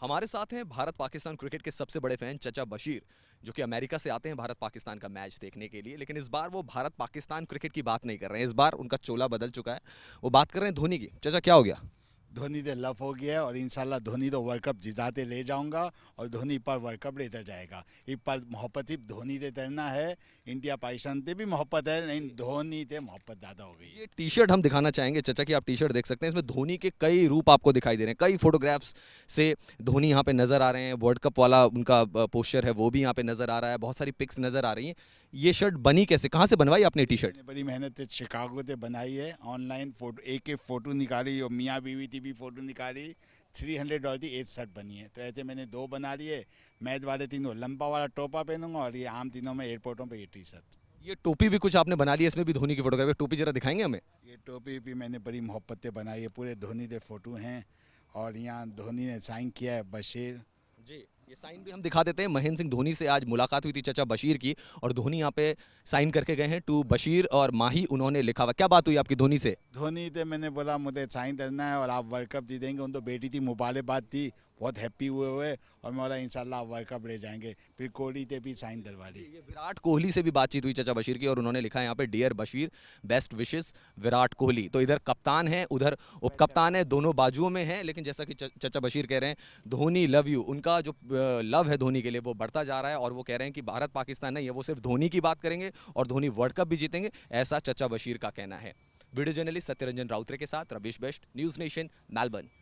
हमारे साथ हैं भारत पाकिस्तान क्रिकेट के सबसे बड़े फैन चचा बशीर जो कि अमेरिका से आते हैं भारत पाकिस्तान का मैच देखने के लिए लेकिन इस बार वो भारत पाकिस्तान क्रिकेट की बात नहीं कर रहे हैं इस बार उनका चोला बदल चुका है वो बात कर रहे हैं धोनी की चचा क्या हो गया धोनी दे लव हो गया है और इनशाला धोनी तो वर्ल्ड कप जिताते ले जाऊंगा और धोनी पर वर्ल्ड कप लेता जाएगा ये पर मोहब्बत ही धोनी दे तैरना है इंडिया पाकिस्तान से भी मोहब्बत है लेकिन धोनी दे मोहब्बत ज़्यादा हो गई ये टी शर्ट हम दिखाना चाहेंगे चचा की आप टी शर्ट देख सकते हैं इसमें धोनी के कई रूप आपको दिखाई दे रहे हैं कई फोटोग्राफ्स से धोनी यहाँ पर नज़र आ रहे हैं वर्ल्ड कप वाला उनका पोस्चर है वो भी यहाँ पर नज़र आ रहा है बहुत सारी पिक्स नज़र आ रही हैं ये शर्ट बनी कैसे कहाँ से बनवाई आपने टी शर्ट बड़ी मेहनत से शिकागो तो से बनाई है ऑनलाइन फोटो एक एक फ़ोटो निकाली और मियाँ बीवी की भी फ़ोटो निकाली थ्री हंड्रेड डॉलर की एक शर्ट बनी है तो ऐसे मैंने दो बना लिए मैच वाले तीनों लंबा वाला टोपा पहनूंगा और ये आम तीनों में एयरपोर्टों पर ये टी शर्ट ये टोपी भी कुछ आपने बना लिया इसमें भी धोनी की फोटोग्राफी टोपी जरा दिखाएंगे हमें ये टोपी भी मैंने बड़ी मोहब्बत से बनाई है पूरे धोनी के फ़ोटो हैं और यहाँ धोनी ने साइन किया है बशीर जी ये साइन भी हम दिखा देते हैं महेंद्र सिंह धोनी से आज मुलाकात हुई थी चचा बशीर की और धोनी यहाँ पे साइन करके गए हैं टू बशीर और माही उन्होंने लिखा हुआ क्या बात हुई आपकी धोनी से धोनी थे तो मैंने बोला मुझे साइन करना है और आप वर्ल्ड कप दे देंगे उन तो बेटी थी मुबारकबाद थी बहुत हैप्पी हुए हुए और मैं बोला इंशाल्लाह वर्ल्ड कप ले जाएंगे फिर कोहली थे भी साइन करवा ली विराट कोहली से भी बातचीत हुई चचा बशीर की और उन्होंने लिखा है यहाँ पे डियर बशीर बेस्ट विशेष विराट कोहली तो इधर कप्तान है उधर उप है दोनों बाजुओं में है लेकिन जैसा कि चचा बशीर कह रहे हैं धोनी लव यू उनका जो लव है धोनी के लिए वो बढ़ता जा रहा है और वो कह रहे हैं कि भारत पाकिस्तान नहीं है वो सिर्फ धोनी की बात करेंगे और धोनी वर्ल्ड कप भी जीतेंगे ऐसा चचा बशीर का कहना है वीडियो जर्नलिस्ट सत्यरंजन राउतरे के साथ Ravish best News Nation Melbourne